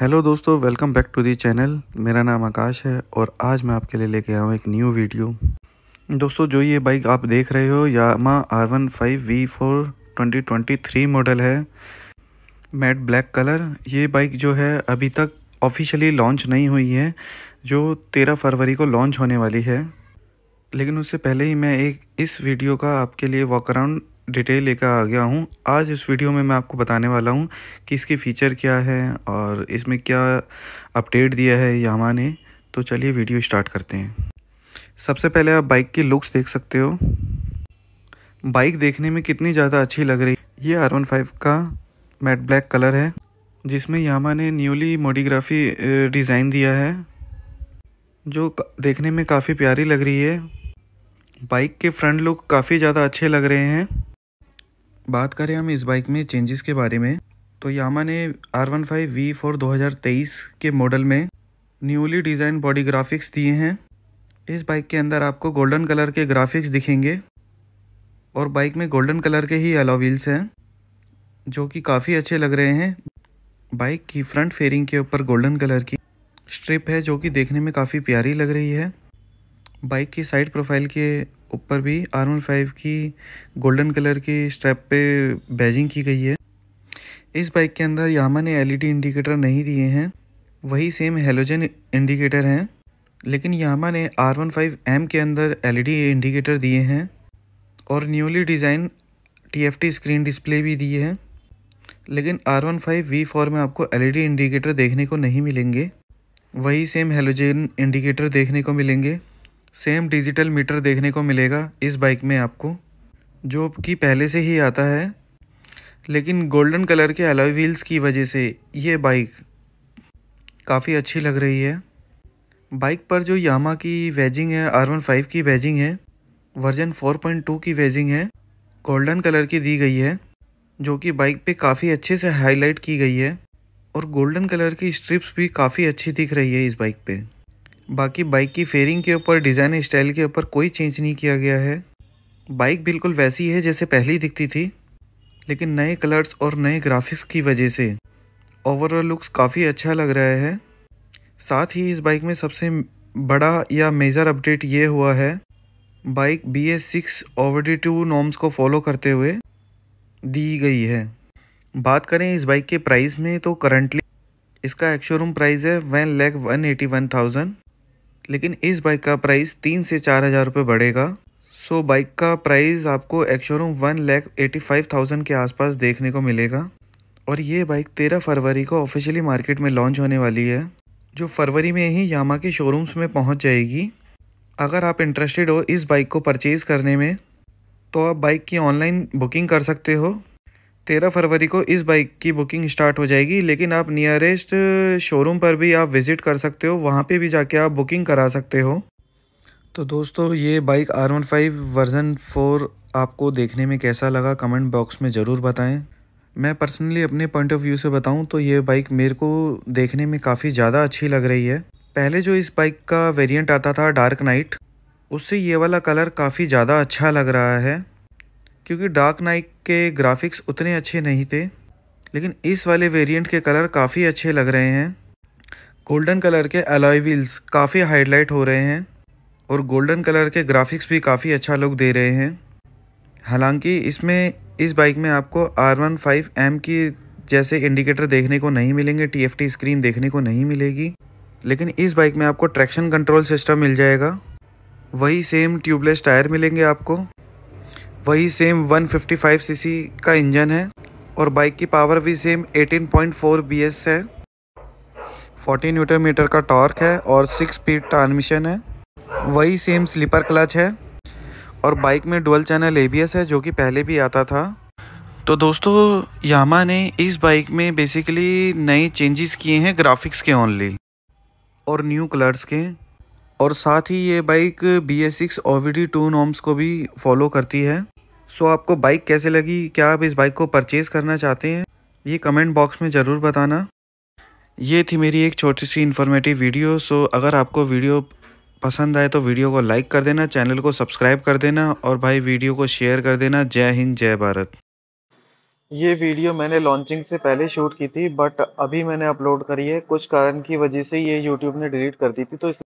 hello दोस्तों welcome back to the channel मेरा नाम आकाश है और आज मैं आपके लिए लेके आया हूँ एक न्यू वीडियो दोस्तों जो ये बाइक आप देख रहे हो Yamaha R one five V four twenty twenty three model है मैट ब्लैक कलर ये बाइक जो है अभी तक ऑफिशियली लॉन्च नहीं हुई है जो तेरह फरवरी को लॉन्च होने वाली है लेकिन उससे पहले ही मैं एक इस वीडियो का आपके लिए वॉक अराउंड डिटेल लेकर आ गया हूँ आज इस वीडियो में मैं आपको बताने वाला हूँ कि इसके फ़ीचर क्या है और इसमें क्या अपडेट दिया है यामा ने तो चलिए वीडियो स्टार्ट करते हैं सबसे पहले आप बाइक के लुक्स देख सकते हो बाइक देखने में कितनी ज़्यादा अच्छी लग रही ये आर वन फाइव का मैट ब्लैक कलर है जिसमें यामा ने न्यूली मोडीग्राफी डिज़ाइन दिया है जो देखने में काफ़ी प्यारी लग रही है बाइक के फ्रंट लुक काफ़ी ज़्यादा अच्छे लग रहे हैं बात करें हम इस बाइक में चेंजेस के बारे में तो यामा ने R one five V four दो हज़ार तेईस के मॉडल में न्यूली डिज़ाइन बॉडी ग्राफिक्स दिए हैं इस बाइक के अंदर आपको गोल्डन कलर के ग्राफिक्स दिखेंगे और बाइक में गोल्डन कलर के ही व्हील्स हैं जो कि काफ़ी अच्छे लग रहे हैं बाइक की फ्रंट फेयरिंग के ऊपर गोल्डन कलर की स्ट्रिप है जो कि देखने में काफ़ी प्यारी लग रही है बाइक की साइड प्रोफाइल के ऊपर भी आर वन फाइव की गोल्डन कलर की स्ट्रैप पे बैजिंग की गई है इस बाइक के अंदर यामा ने एलईडी इंडिकेटर e नहीं दिए हैं वही सेम हेलोजन इंडिकेटर हैं लेकिन यामा ने आर वन फाइव एम के अंदर एलईडी इंडिकेटर e दिए हैं और newly design T screen display भी दिए हैं लेकिन R one five V four में आपको एल इंडिकेटर e देखने को नहीं मिलेंगे वही सेम हेलोजन इंडिकेटर देखने को मिलेंगे सेम डिजिटल मीटर देखने को मिलेगा इस बाइक में आपको जो कि पहले से ही आता है लेकिन गोल्डन कलर के अलॉय व्हील्स की वजह से ये बाइक काफ़ी अच्छी लग रही है बाइक पर जो यामा की वेजिंग है आर वन फाइव की वेजिंग है वर्जन फोर पॉइंट टू की वेजिंग है गोल्डन कलर की दी गई है जो कि बाइक पे काफ़ी अच्छे से हाईलाइट की गई है और गोल्डन कलर की स्ट्रिप्स भी काफ़ी अच्छी दिख रही है इस बाइक पर बाकी बाइक की फेयरिंग के ऊपर डिज़ाइन स्टाइल के ऊपर कोई चेंज नहीं किया गया है बाइक बिल्कुल वैसी है जैसे पहले दिखती थी लेकिन नए कलर्स और नए ग्राफिक्स की वजह से ओवरऑल लुक्स काफ़ी अच्छा लग रहा है साथ ही इस बाइक में सबसे बड़ा या मेजर अपडेट ये हुआ है bike B S six OBD two norms को फॉलो करते हुए दी गई है बात करें इस बाइक के प्राइस में तो करंटली इसका एक्शोरूम प्राइस है one lakh one eighty one thousand लेकिन इस बाइक का प्राइस तीन से चार हज़ार रुपये बढ़ेगा सो बाइक का प्राइस आपको showroom one lakh eighty five thousand के आसपास देखने को मिलेगा और ये बाइक तेरह फरवरी को ऑफिशियली मार्केट में लॉन्च होने वाली है जो फरवरी में ही यामा के शोरूम्स में पहुँच जाएगी अगर आप इंटरेस्टेड हो इस बाइक को परचेज़ करने में तो आप बाइक की ऑनलाइन बुकिंग कर सकते हो तेरह फरवरी को इस बाइक की बुकिंग स्टार्ट हो जाएगी लेकिन आप नियरेस्ट शोरूम पर भी आप विज़िट कर सकते हो वहाँ पे भी जाके आप बुकिंग करा सकते हो तो दोस्तों ये bike R one five version four आपको देखने में कैसा लगा कमेंट बॉक्स में ज़रूर बताएं मैं पर्सनली अपने पॉइंट ऑफ व्यू से बताऊं तो ये बाइक मेरे को देखने में काफ़ी ज़्यादा अच्छी लग रही है पहले जो इस बाइक का वेरिएंट आता था डार्क नाइट उससे ये वाला कलर काफ़ी ज़्यादा अच्छा लग रहा है क्योंकि डार्क नाइक के ग्राफिक्स उतने अच्छे नहीं थे लेकिन इस वाले वेरिएंट के कलर काफ़ी अच्छे लग रहे हैं गोल्डन कलर के अलॉय व्हील्स काफ़ी हाईलाइट हो रहे हैं और गोल्डन कलर के ग्राफिक्स भी काफ़ी अच्छा लुक दे रहे हैं हालांकि इसमें इस बाइक में आपको आर वन फाइव एम की जैसे इंडिकेटर देखने को नहीं मिलेंगे टी एफ टी स्क्रीन देखने को नहीं मिलेगी लेकिन इस बाइक में आपको ट्रैक्शन कंट्रोल सिस्टम मिल जाएगा वही सेम ट्यूबलेस टायर मिलेंगे आपको वही सेम 155 सीसी का इंजन है और बाइक की पावर भी सेम 18.4 बीएस है 40 न्यूटन मीटर का टॉर्क है और 6 स्पीड ट्रांसमिशन है वही सेम स्लीपर क्लच है और बाइक में डुअल चैनल एबीएस है जो कि पहले भी आता था तो दोस्तों यामा ने इस बाइक में बेसिकली नए चेंजेस किए हैं ग्राफिक्स के ओनली और न्यू कलर्स के और साथ ही ये bike B S six O V D two norms को भी फॉलो करती है सो आपको बाइक कैसे लगी क्या आप इस बाइक को परचेज़ करना चाहते हैं ये कमेंट बॉक्स में ज़रूर बताना ये थी मेरी एक छोटी सी इन्फॉर्मेटिव वीडियो सो अगर आपको वीडियो पसंद आए तो वीडियो को लाइक कर देना चैनल को सब्सक्राइब कर देना और भाई वीडियो को शेयर कर देना जय हिंद जय भारत ये वीडियो मैंने लॉन्चिंग से पहले शूट की थी बट अभी मैंने अपलोड करी है कुछ कारण की वजह से ये यूट्यूब ने डिलीट कर दी थी तो इस